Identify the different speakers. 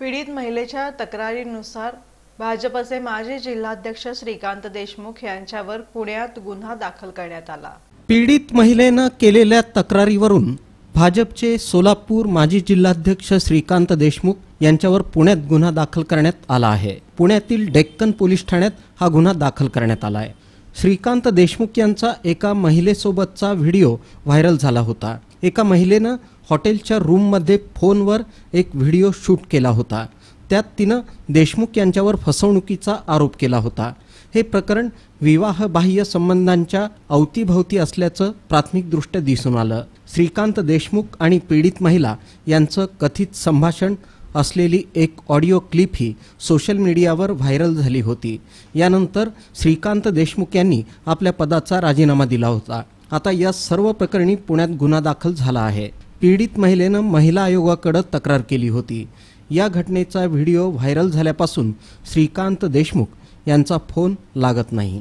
Speaker 1: पीडित महिलेच्या तक्रारीनुसार भाजपचे माजी जिल्हाध्यक्ष श्रीकांत देशमुख यांच्यावर पुण्यात गुन्हा दाखल करण्यात आला
Speaker 2: पीडित महिलेनं केलेल्या तक्रारीवरून भाजपचे सोलापूर माजी जिल्हाध्यक्ष श्रीकांत देशमुख यांच्यावर पुण्यात गुन्हा दाखल करण्यात आला आहे पुण्यातील डेक्कन पोलीस ठाण्यात हा गुन्हा दाखल करण्यात आला आहे श्रीकांत देशमुख यांचा एका महिलेसोबतचा व्हिडिओ व्हायरल झाला होता एका महिलेनं हॉटेलच्या रूममध्ये फोनवर एक व्हिडिओ शूट केला होता त्यात तिनं देशमुख यांच्यावर फसवणुकीचा आरोप केला होता हे प्रकरण विवाहबाह्य संबंधांच्या अवतीभवती असल्याचं प्राथमिकदृष्ट्या दिसून आलं श्रीकांत देशमुख आणि पीडित महिला यांचं कथित संभाषण असलेली एक ऑडिओ क्लिप ही सोशल मीडियावर व्हायरल झाली होती यानंतर श्रीकांत देशमुख यांनी आपल्या पदाचा राजीनामा दिला होता आता या सर्व प्रकरणी पुण्यात गुन्हा दाखल झाला आहे पीडित महिलेनं महिला आयोगाकडे तक्रार केली होती या घटनेचा व्हिडिओ व्हायरल झाल्यापासून श्रीकांत देशमुख यांचा फोन लागत नाही